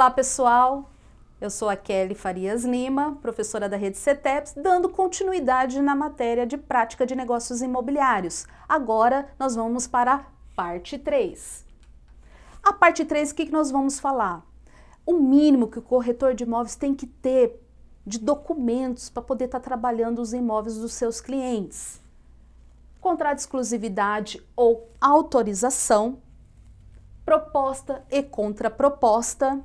Olá, pessoal. Eu sou a Kelly Farias Lima, professora da rede CETEPS, dando continuidade na matéria de prática de negócios imobiliários. Agora nós vamos para a parte 3. A parte 3, o que, nós vamos falar? O mínimo que o corretor de imóveis tem que ter de documentos para poder estar tá trabalhando os imóveis dos seus clientes. Contrato de exclusividade ou autorização, proposta e contraproposta,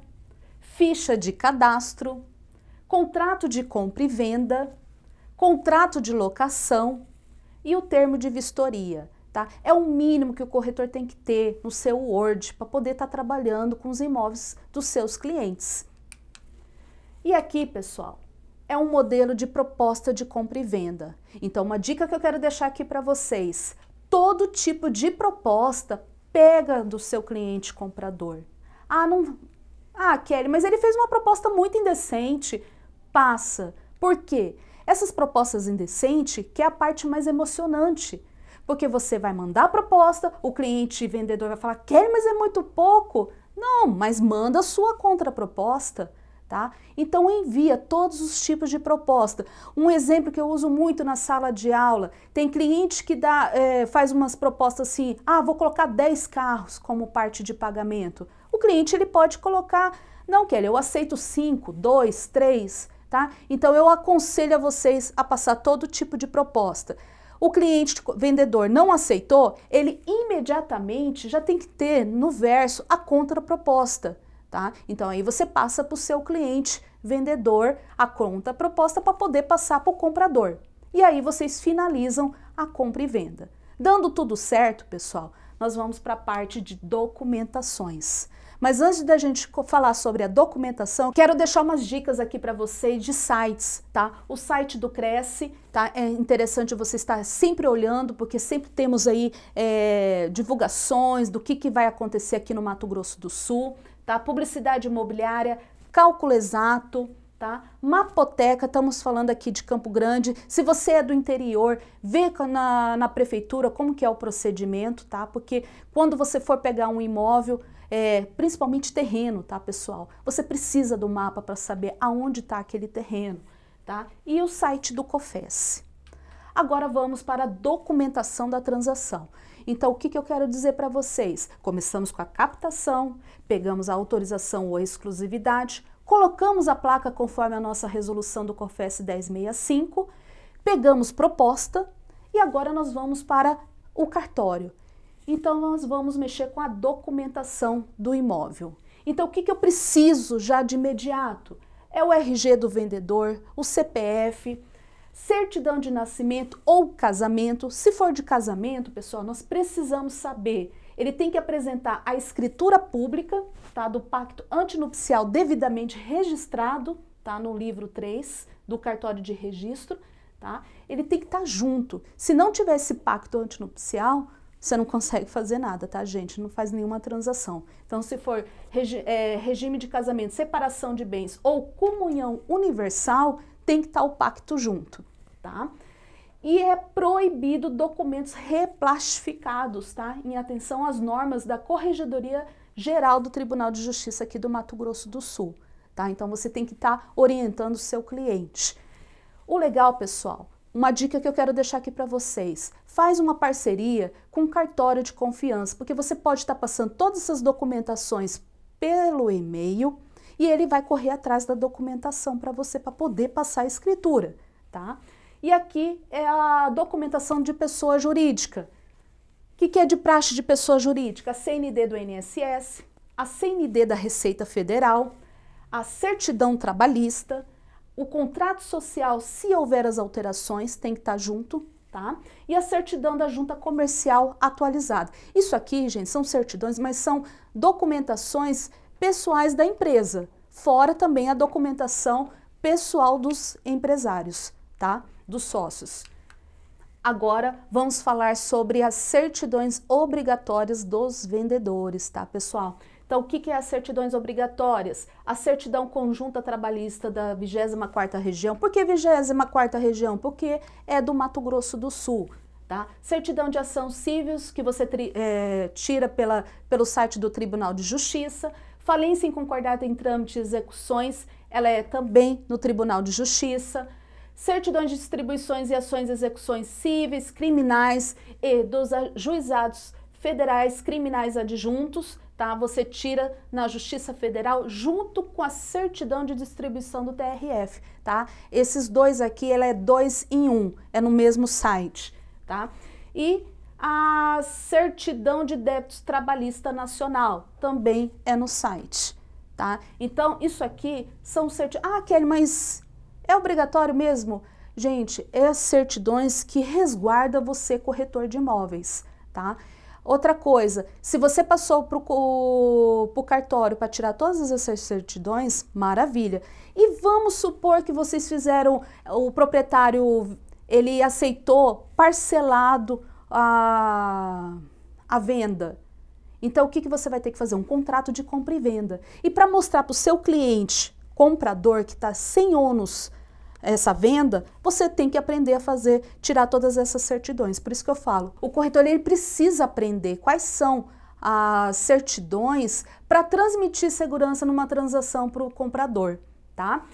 ficha de cadastro, contrato de compra e venda, contrato de locação e o termo de vistoria. Tá? É o mínimo que o corretor tem que ter no seu Word para poder estar tá trabalhando com os imóveis dos seus clientes. E aqui, pessoal, é um modelo de proposta de compra e venda. Então, uma dica que eu quero deixar aqui para vocês: todo tipo de proposta pega do seu cliente comprador. Ah, não, ah, Kelly, mas ele fez uma proposta muito indecente. Passa. Por quê? Essas propostas indecentes que é a parte mais emocionante. Porque você vai mandar a proposta, o cliente vendedor vai falar, Kelly, mas é muito pouco. Não, mas manda a sua contraproposta. Tá? Então envia todos os tipos de proposta. Um exemplo que eu uso muito na sala de aula, tem cliente que dá, é, faz umas propostas assim, ah, vou colocar 10 carros como parte de pagamento o cliente ele pode colocar, não, Kelly, eu aceito 5, 2, 3, tá? Então eu aconselho a vocês a passar todo tipo de proposta. O cliente tipo, vendedor não aceitou, ele imediatamente já tem que ter no verso a contraproposta, tá? Então aí você passa para o seu cliente vendedor a contraproposta para poder passar para o comprador. E aí vocês finalizam a compra e venda. Dando tudo certo, pessoal, nós vamos para a parte de documentações. Mas antes da gente falar sobre a documentação, quero deixar umas dicas aqui para vocês de sites, tá? O site do Cresce, tá? É interessante você estar sempre olhando, porque sempre temos aí é, divulgações do que, que vai acontecer aqui no Mato Grosso do Sul, tá? Publicidade imobiliária, cálculo exato, tá? Mapoteca, estamos falando aqui de Campo Grande. Se você é do interior, vê na, na prefeitura como que é o procedimento, tá? Porque quando você for pegar um imóvel, é, principalmente terreno, tá, pessoal? Você precisa do mapa para saber aonde está aquele terreno, tá? E o site do COFES. Agora vamos para a documentação da transação. Então, o que, que eu quero dizer para vocês? Começamos com a captação, pegamos a autorização ou a exclusividade, colocamos a placa conforme a nossa resolução do COFES 1065, pegamos proposta e agora nós vamos para o cartório. Então, nós vamos mexer com a documentação do imóvel. Então, o que, que eu preciso já de imediato? É o RG do vendedor, o CPF, certidão de nascimento ou casamento. Se for de casamento, pessoal, nós precisamos saber. Ele tem que apresentar a escritura pública, tá, do pacto antinupcial devidamente registrado, tá, no livro 3 do cartório de registro, tá? Ele tem que estar tá junto. Se não tiver esse pacto antinupcial, você não consegue fazer nada, tá, gente? Não faz nenhuma transação. Então, se for regi é, regime de casamento, separação de bens ou comunhão universal, tem que estar o pacto junto, tá? E é proibido documentos replastificados, tá? Em atenção às normas da Corregedoria Geral do Tribunal de Justiça aqui do Mato Grosso do Sul, tá? Então você tem que estar orientando o seu cliente. O legal, pessoal, uma dica que eu quero deixar aqui para vocês. Faz uma parceria com um cartório de confiança, porque você pode estar tá passando todas essas documentações pelo e-mail e ele vai correr atrás da documentação para você para poder passar a escritura, tá? E aqui é a documentação de pessoa jurídica. O que, que é de praxe de pessoa jurídica? A CND do INSS, a CND da Receita Federal, a certidão trabalhista, o contrato social, se houver as alterações, tem que estar junto, tá? E a certidão da junta comercial atualizada. Isso aqui, gente, são certidões, mas são documentações pessoais da empresa, fora também a documentação pessoal dos empresários, tá? Dos sócios. Agora vamos falar sobre as certidões obrigatórias dos vendedores, tá, pessoal? Então, o que, é as certidões obrigatórias? A certidão conjunta trabalhista da 24ª região. Por que 24ª região? Porque é do Mato Grosso do Sul. Tá? Certidão de ação civil que você é, tira pela, pelo site do Tribunal de Justiça. Falência em concordata em trâmite e execuções, ela é também no Tribunal de Justiça. Certidões de distribuições e ações e execuções cíveis, criminais e dos juizados federais criminais adjuntos tá? Você tira na Justiça Federal junto com a certidão de distribuição do TRF, tá? Esses dois aqui, ela é dois em um, é no mesmo site, tá? E a certidão de débitos trabalhista nacional também é no site, tá? Então, isso aqui são certidões... Ah, Kelly, mas é obrigatório mesmo? Gente, é certidões que resguarda você, corretor de imóveis, tá? Outra coisa, se você passou para o cartório para tirar todas essas certidões, maravilha. E vamos supor que vocês fizeram, o proprietário, ele aceitou parcelado a, a venda. Então, o que, que você vai ter que fazer? Um contrato de compra e venda. E para mostrar para o seu cliente, comprador, que está sem ônus essa venda, você tem que aprender a fazer, tirar todas essas certidões. Por isso que eu falo, o corretor ele precisa aprender quais são as certidões para transmitir segurança numa transação para o comprador, tá?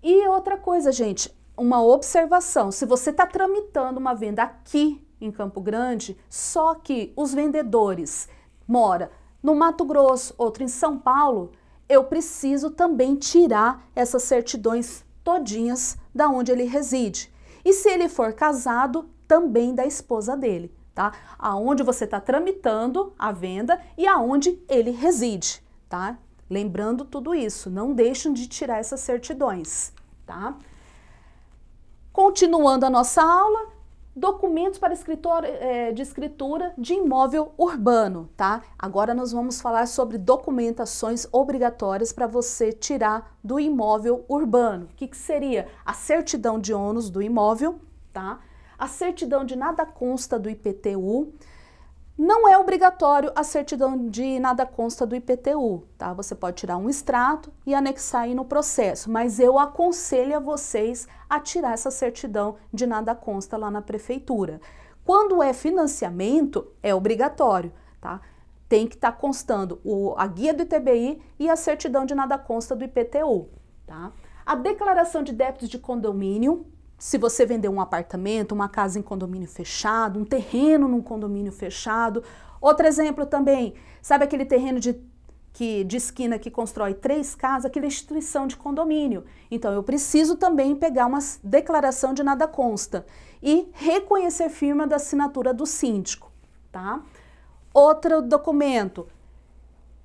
E outra coisa, gente, uma observação: se você está tramitando uma venda aqui em Campo Grande, só que os vendedores mora no Mato Grosso, outro em São Paulo, eu preciso também tirar essas certidões todinhas da onde ele reside. E se ele for casado, também da esposa dele, tá? Aonde você está tramitando a venda e aonde ele reside, tá? Lembrando tudo isso, não deixem de tirar essas certidões, tá? Continuando a nossa aula, documentos para escritor, é, de escritura de imóvel urbano, tá? Agora nós vamos falar sobre documentações obrigatórias para você tirar do imóvel urbano. O que, que seria? A certidão de ônus do imóvel, tá? A certidão de nada consta do IPTU, não é obrigatório a certidão de nada consta do IPTU, tá? Você pode tirar um extrato e anexar aí no processo, mas eu aconselho a vocês a tirar essa certidão de nada consta lá na prefeitura. Quando é financiamento, é obrigatório, tá? Tem que estar tá constando o, a guia do ITBI e a certidão de nada consta do IPTU, tá? A declaração de débitos de condomínio se você vender um apartamento, uma casa em condomínio fechado, um terreno num condomínio fechado. Outro exemplo também, sabe aquele terreno de, que, de esquina que constrói três casas, aquela é instituição de condomínio. Então eu preciso também pegar uma declaração de nada consta e reconhecer firma da assinatura do síndico, tá? Outro documento,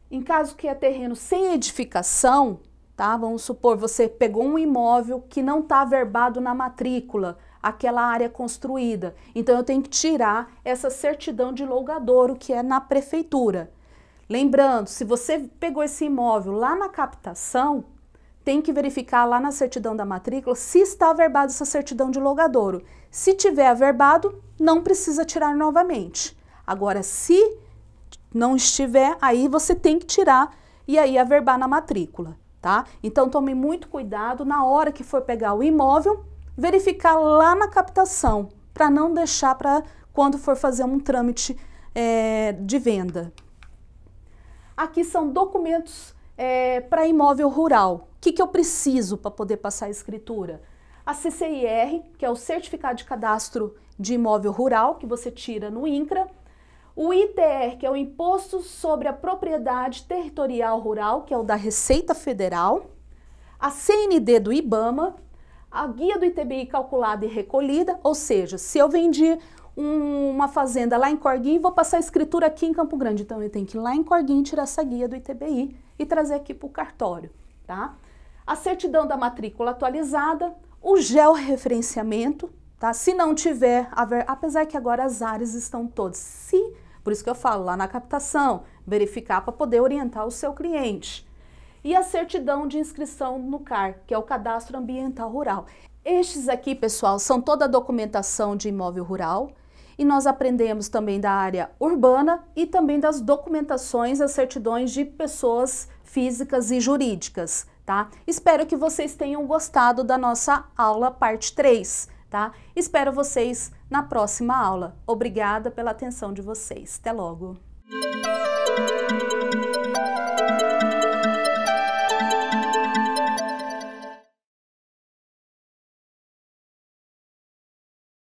em caso que é terreno sem edificação, Tá? Vamos supor, você pegou um imóvel que não está averbado na matrícula, aquela área construída. Então eu tenho que tirar essa certidão de logadouro que é na prefeitura. Lembrando, se você pegou esse imóvel lá na captação, tem que verificar lá na certidão da matrícula se está averbado essa certidão de logadouro. Se tiver averbado, não precisa tirar novamente. Agora, se não estiver, aí você tem que tirar e aí averbar na matrícula tá? Então tome muito cuidado na hora que for pegar o imóvel, verificar lá na captação, para não deixar para quando for fazer um trâmite é, de venda. Aqui são documentos é, eh, para imóvel rural. O que, que eu preciso para poder passar a escritura? A CCIR, que é o Certificado de Cadastro de Imóvel Rural, que você tira no INCRA, o ITR, que é o Imposto sobre a Propriedade Territorial Rural, que é o da Receita Federal, a CND do IBAMA, a guia do ITBI calculada e recolhida, ou seja, se eu vendi um, uma fazenda lá em Corguim, vou passar a escritura aqui em Campo Grande, então eu tenho que ir lá em Corguim tirar essa guia do ITBI e trazer aqui para o cartório, tá? A certidão da matrícula atualizada, o georreferenciamento, tá? Se não tiver, apesar que agora as áreas estão todas, se por isso que eu falo lá na captação, verificar para poder orientar o seu cliente. E a certidão de inscrição no CAR, que é o Cadastro Ambiental Rural. Estes aqui, pessoal, são toda a documentação de imóvel rural e nós aprendemos também da área urbana e também das documentações, as certidões de pessoas físicas e jurídicas, tá? Espero que vocês tenham gostado da nossa aula parte 3 tá? Espero vocês na próxima aula. Obrigada pela atenção de vocês. Até logo!